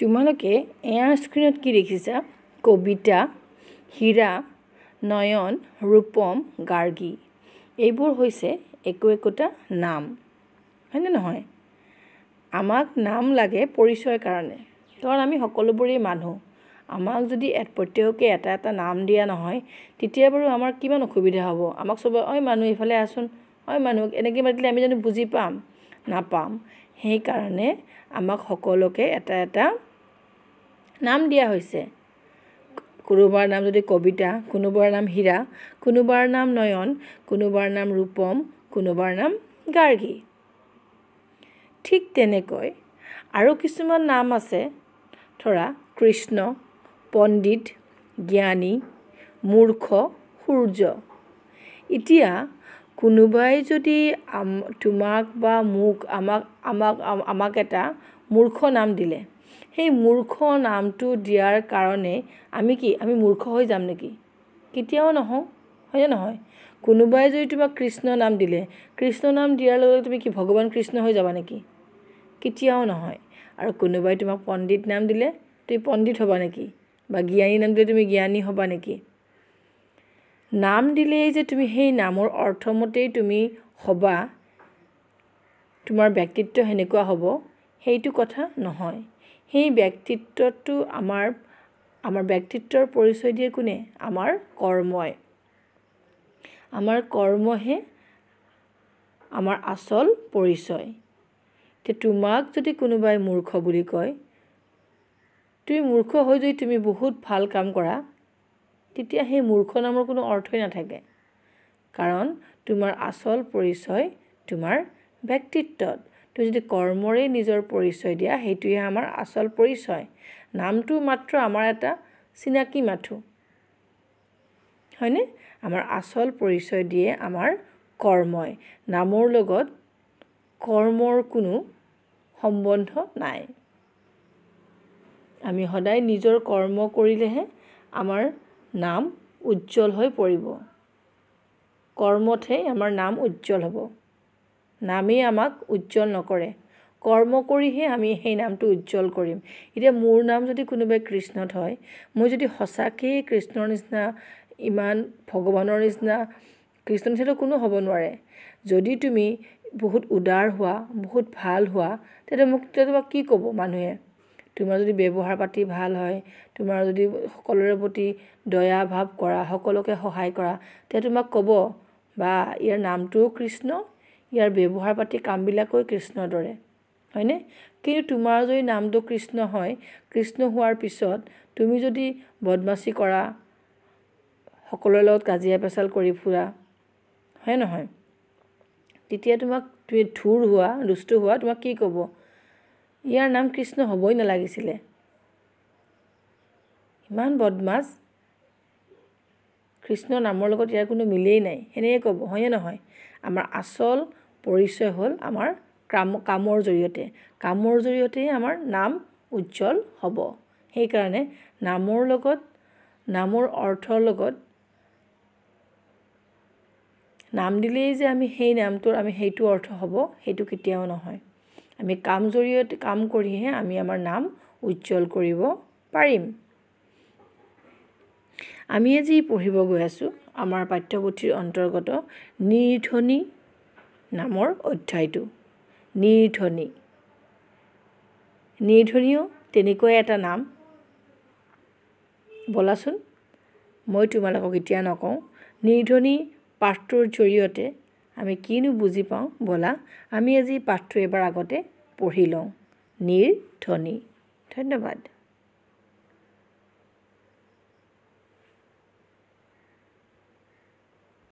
তোমালোকে এয়া স্ক্ৰীণত কি দেখিছা কবিতা হীৰা নয়ন ৰূপম গাৰ্গী এইবোৰ হৈছে একো একোটা নাম হয়নে নহয় আমাক নাম লাগে পৰিচয়ৰ কাৰণে কাৰণ আমি সকলোবোৰেই মানুহ আমাক যদি প্ৰত্যেককে এটা এটা নাম দিয়া নহয় তেতিয়া বাৰু আমাৰ কিমান অসুবিধা হ'ব আমাক চবে অই মানুহ এইফালে আছোন অই মানুহ এনেকৈ মাতিলে আমি জানো বুজি পাম নাপাম সেইকাৰণে আমাক সকলোকে এটা এটা নাম দিয়া হৈছে কোনোবাৰ নাম যদি কবিতা কোনোবাৰ নাম হীৰা কোনোবাৰ নাম নয়ন কোনোবাৰ নাম ৰূপম কোনোবাৰ নাম গাৰ্গী ঠিক তেনেকৈ আৰু কিছুমান নাম আছে ধৰা কৃষ্ণ পণ্ডিত জ্ঞানী মূৰ্খ সূৰ্য এতিয়া কোনোবাই যদি তোমাক বা মোক আমাক আমাক আমাক এটা মূৰ্খ নাম দিলে সেই মূৰ্খ নামটো দিয়াৰ কাৰণে আমি কি আমি মূৰ্খ হৈ যাম নেকি কেতিয়াও নহওঁ হয়নে নহয় কোনোবাই যদি তোমাক কৃষ্ণ নাম দিলে কৃষ্ণ নাম দিয়াৰ লগে লগে তুমি কি ভগৱান কৃষ্ণ হৈ যাবা নেকি কেতিয়াও নহয় আৰু কোনোবাই তোমাক পণ্ডিত নাম দিলে তুমি পণ্ডিত হ'বা নেকি বা জ্ঞানী নাম দিলে তুমি জ্ঞানী হ'বা নেকি নাম দিলেই যে তুমি সেই নামৰ অৰ্থমতেই তুমি হ'বা তোমাৰ ব্যক্তিত্ব সেনেকুৱা হ'ব সেইটো কথা নহয় সেই ব্যক্তিত্বটো আমাৰ আমাৰ ব্যক্তিত্বৰ পৰিচয় দিয়ে কোনে আমাৰ কৰ্মই আমাৰ কৰ্মহে আমাৰ আচল পৰিচয় এতিয়া তোমাক যদি কোনোবাই মূৰ্খ বুলি কয় তুমি মূৰ্খ হৈ যদি তুমি বহুত ভাল কাম কৰা তেতিয়া সেই মূৰ্খ নামৰ কোনো অৰ্থই নাথাকে কাৰণ তোমাৰ আচল পৰিচয় তোমাৰ ব্যক্তিত্বত তুমি যদি কৰ্মৰেই নিজৰ পৰিচয় দিয়া সেইটোৱে আমাৰ আচল পৰিচয় নামটো মাত্ৰ আমাৰ এটা চিনাকি মাথো হয়নে আমাৰ আচল পৰিচয় দিয়ে আমাৰ কৰ্মই নামৰ লগত কৰ্মৰ কোনো সম্বন্ধ নাই আমি সদায় নিজৰ কৰ্ম কৰিলেহে আমাৰ নাম উজ্জ্বল হৈ পৰিব কৰ্মতহে আমাৰ নাম উজ্জ্বল হ'ব নামেই আমাক উজ্জ্বল নকৰে কৰ্ম কৰিহে আমি সেই নামটো উজ্জ্বল কৰিম এতিয়া মোৰ নাম যদি কোনোবাই কৃষ্ণত হয় মই যদি সঁচাকেই কৃষ্ণৰ নিচিনা ইমান ভগৱানৰ নিচিনা কৃষ্ণ নিচিনাতো কোনো হ'ব নোৱাৰে যদি তুমি বহুত উদাৰ হোৱা বহুত ভাল হোৱা তেতিয়া মোক তেতিয়া কি ক'ব মানুহে তোমাৰ যদি ব্যৱহাৰ পাতি ভাল হয় তোমাৰ যদি সকলোৰে প্ৰতি দয়া ভাৱ কৰা সকলোকে সহায় কৰা তে তোমাক ক'ব বা ইয়াৰ নামটোও কৃষ্ণ ইয়াৰ ব্যৱহাৰ পাতি কামবিলাকো কৃষ্ণৰ দৰে হয়নে কিন্তু তোমাৰ যদি নামটো কৃষ্ণ হয় কৃষ্ণ হোৱাৰ পিছত তুমি যদি বদমাচি কৰা সকলোৰে লগত কাজিয়া পেচাল কৰি ফুৰা হয় নহয় তেতিয়া তোমাক তুমি ধূৰ হোৱা দুষ্ট হোৱা তোমাক কি ক'ব ইয়াৰ নাম কৃষ্ণ হ'বই নালাগিছিলে ইমান বদমাছ কৃষ্ণ নামৰ লগত ইয়াৰ কোনো মিলেই নাই সেনেকৈ ক'ব হয়নে নহয় আমাৰ আচল পৰিচয় হ'ল আমাৰ কাম কামৰ জৰিয়তে কামৰ জৰিয়তে আমাৰ নাম উজ্জ্বল হ'ব সেইকাৰণে নামৰ লগত নামৰ অৰ্থৰ লগত নাম দিলেই যে আমি সেই নামটোৰ আমি সেইটো অৰ্থ হ'ব সেইটো কেতিয়াও নহয় আমি কাম জৰিয়তে কাম কৰিহে আমি আমাৰ নাম উজ্জ্বল কৰিব পাৰিম আমি আজি পঢ়িব গৈ আছোঁ আমাৰ পাঠ্যপুথিৰ অন্তৰ্গত নিৰ্ধনী নামৰ অধ্যায়টো নিৰ্ধনি নিৰ্ধনীও তেনেকুৱাই এটা নাম ব'লাচোন মই তোমালোকক এতিয়া নকওঁ নিৰ্ধনি পাঠটোৰ জৰিয়তে আমি কিনো বুজি পাওঁ বলা আমি আজি পাঠটো এবাৰ আগতে পঢ়ি লওঁ নিৰ ধনী ধন্যবাদ